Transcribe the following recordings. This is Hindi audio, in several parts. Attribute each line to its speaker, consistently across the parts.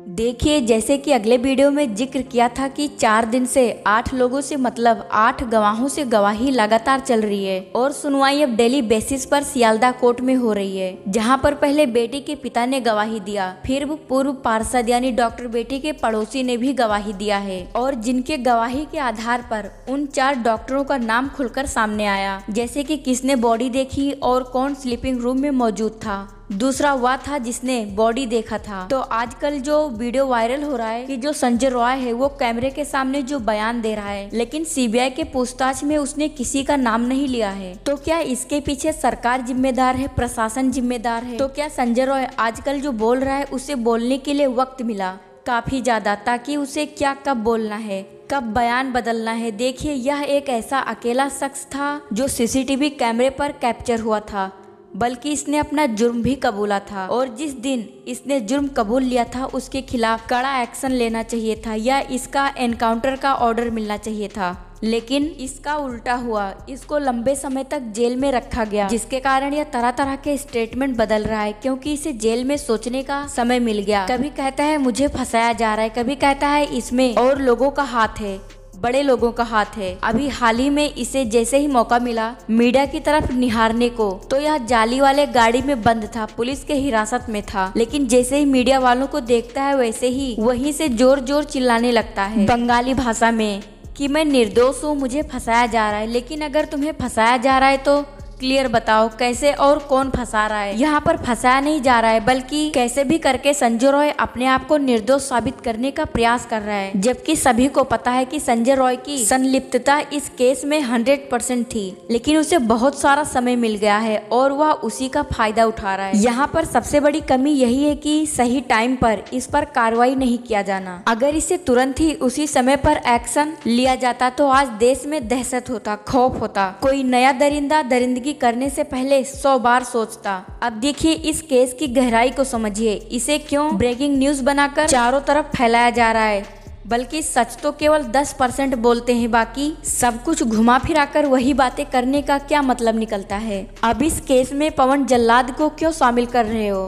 Speaker 1: देखिए जैसे कि अगले वीडियो में जिक्र किया था कि चार दिन से आठ लोगों से मतलब आठ गवाहों से गवाही लगातार चल रही है और सुनवाई अब डेली बेसिस पर सियालदा कोर्ट में हो रही है जहां पर पहले बेटी के पिता ने गवाही दिया फिर पूर्व पार्षद यानी डॉक्टर बेटी के पड़ोसी ने भी गवाही दिया है और जिनके गवाही के आधार पर उन चार डॉक्टरों का नाम खुलकर सामने आया जैसे की किसने बॉडी देखी और कौन स्लीपिंग रूम में मौजूद था दूसरा वह था जिसने बॉडी देखा था तो आजकल जो वीडियो वायरल हो रहा है कि जो संजय रॉय है वो कैमरे के सामने जो बयान दे रहा है लेकिन सीबीआई के पूछताछ में उसने किसी का नाम नहीं लिया है तो क्या इसके पीछे सरकार जिम्मेदार है प्रशासन जिम्मेदार है तो क्या संजय रॉय आजकल जो बोल रहा है उसे बोलने के लिए वक्त मिला काफी ज्यादा ताकि उसे क्या कब बोलना है कब बयान बदलना है देखिए यह एक ऐसा अकेला शख्स था जो सीसीटीवी कैमरे पर कैप्चर हुआ था बल्कि इसने अपना जुर्म भी कबूला था और जिस दिन इसने जुर्म कबूल लिया था उसके खिलाफ कड़ा एक्शन लेना चाहिए था या इसका एनकाउंटर का ऑर्डर मिलना चाहिए था लेकिन इसका उल्टा हुआ इसको लंबे समय तक जेल में रखा गया जिसके कारण यह तरह तरह के स्टेटमेंट बदल रहा है क्योंकि इसे जेल में सोचने का समय मिल गया कभी कहता है मुझे फंसाया जा रहा है कभी कहता है इसमें और लोगों का हाथ है बड़े लोगों का हाथ है अभी हाल ही में इसे जैसे ही मौका मिला मीडिया की तरफ निहारने को तो यह जाली वाले गाड़ी में बंद था पुलिस के हिरासत में था लेकिन जैसे ही मीडिया वालों को देखता है वैसे ही वहीं से जोर जोर चिल्लाने लगता है बंगाली भाषा में कि मैं निर्दोष हूँ मुझे फंसाया जा रहा है लेकिन अगर तुम्हें फंसाया जा रहा है तो क्लियर बताओ कैसे और कौन फंसा रहा है यहाँ पर फंसाया नहीं जा रहा है बल्कि कैसे भी करके संजय रॉय अपने आप को निर्दोष साबित करने का प्रयास कर रहा है जबकि सभी को पता है कि संजय रॉय की संलिप्तता इस केस में हंड्रेड परसेंट थी लेकिन उसे बहुत सारा समय मिल गया है और वह उसी का फायदा उठा रहा है यहाँ पर सबसे बड़ी कमी यही है की सही टाइम पर इस पर कार्रवाई नहीं किया जाना अगर इसे तुरंत ही उसी समय पर एक्शन लिया जाता तो आज देश में दहशत होता खौफ होता कोई नया दरिंदा दरिंदगी करने से पहले सौ बार सोचता अब देखिए इस केस की गहराई को समझिए इसे क्यों ब्रेकिंग न्यूज बनाकर चारों तरफ फैलाया जा रहा है बल्कि सच तो केवल 10 परसेंट बोलते हैं बाकी सब कुछ घुमा फिरा कर वही बातें करने का क्या मतलब निकलता है अब इस केस में पवन जल्लाद को क्यों शामिल कर रहे हो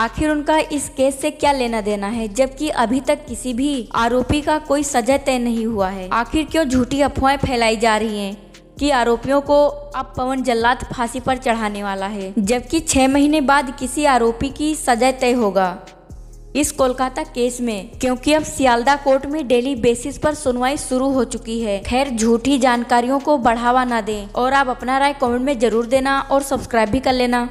Speaker 1: आखिर उनका इस केस से क्या लेना देना है जबकि अभी तक किसी भी आरोपी का कोई सजा तय नहीं हुआ है आखिर क्यों झूठी अफवाहें फैलाई जा रही हैं कि आरोपियों को अब पवन जल्लाद फांसी पर चढ़ाने वाला है जबकि छह महीने बाद किसी आरोपी की सजा तय होगा इस कोलकाता केस में क्योंकि अब सियालदा कोर्ट में डेली बेसिस पर सुनवाई शुरू हो चुकी है खैर झूठी जानकारियों को बढ़ावा ना दें और आप अपना राय कमेंट में जरूर देना और सब्सक्राइब भी कर लेना